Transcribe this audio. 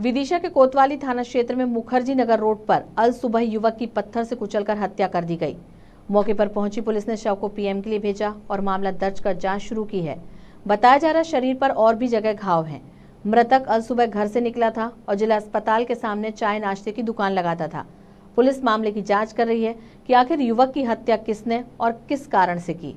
विदिशा के कोतवाली थाना क्षेत्र में मुखर्जी नगर रोड पर अल सुबह युवक की पत्थर से कुचलकर हत्या कर दी गई मौके पर पहुंची पुलिस ने शव को पीएम के लिए भेजा और मामला दर्ज कर जांच शुरू की है बताया जा रहा शरीर पर और भी जगह घाव हैं मृतक अल सुबह घर से निकला था और जिला अस्पताल के सामने चाय नाश्ते की दुकान लगाता था पुलिस मामले की जाँच कर रही है की आखिर युवक की हत्या किसने और किस कारण से की